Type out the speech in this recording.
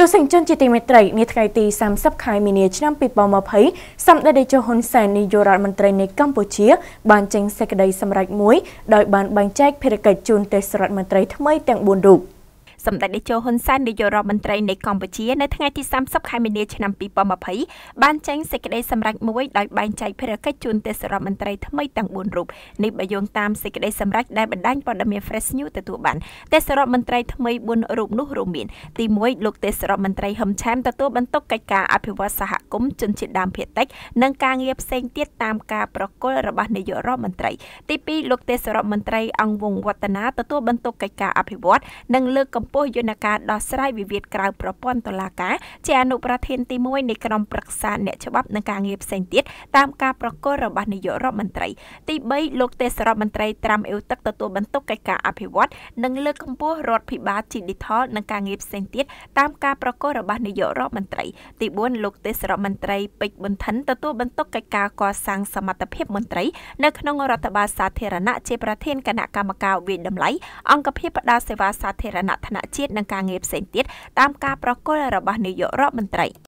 ទស្សនិកជនជាទីមេត្រីនាថ្ងៃទី30ខែមីនាឆ្នាំ2020សម្ដេចតេជោហ៊ុនសែននាយករដ្ឋមន្ត្រីនៃកម្ពុជា បានចេញសេចក្តីសម្រេចមួយដោយបានបែងចែកភារកិច្ចជូនទេសរដ្ឋមន្ត្រីថ្មីទាំង4រូប។សម្ដេចតេជោហ៊ុនសែននាយករដ្ឋមន្ត្រីនៃកម្ពុជានៅថ្ងៃទី30ខែមីនាឆ្នាំ2020បានចេញសេចក្តីសម្រេចមួយដោយបែងចែកភារកិច្ចជូនទេសរដ្ឋមន្ត្រីថ្មីទាំង4រូបនេះបើយោងតាមសេចក្តីសម្រេចដែលបណ្ដាញព័ត៌មាន Fresh News ទទួលបានទេសរដ្ឋមន្ត្រីថ្មី4រូបនោះរួមមានទី1លោកទេសរដ្ឋមន្ត្រីហឹមឆានទទួលបន្ទុកកិច្ចការអភិវឌ្ឍសហគមន៍ជនជាតិដើមភាគតិចនិងការងារផ្សេងទៀតតាមការប្រគល់របស់នាយករដ្ឋមន្ត្រីទី2លោកទេសរដ្ឋមន្ត្រីអង្គវងវឌ្ឍនាទទួលបន្ទុកកិច្ចការអភិវឌ្ឍនិងលើកកម្ពោះយន្តការដោះស្រាយវិវាទក្រៅប្រព័ន្ធតុលាការជាអនុប្រធានទី1នៃក្រុមប្រឹក្សាអ្នកច្បាប់និងការងារផ្សេងទៀតតាមការប្រកាសរបស់នាយករដ្ឋមន្ត្រីទី3លោកទេសរដ្ឋមន្ត្រីត្រាំអ៊ូទឹកទទួលបន្ទុកកិច្ចការអភិវឌ្ឍនិងលើកកម្ពស់រដ្ឋភិបាល Digital និងការងារផ្សេងទៀតតាមការប្រកាសរបស់នាយករដ្ឋមន្ត្រីទី4លោកទេសរដ្ឋមន្ត្រីពេជ្រប៊ុនថិនទទួលបន្ទុកកិច្ចការកសាងសមត្ថភាពមន្ត្រីនៅក្នុងរដ្ឋបាលសាធារណៈជាប្រធានគណៈកម្មការវិយតម្លៃអង្គភាពផ្តល់សេវាសាធារណៈថ្នាក់ណៈជាតិនិងការងារផ្សេងទៀតតាមការប្រកល់របស់នាយករដ្ឋមន្ត្រី។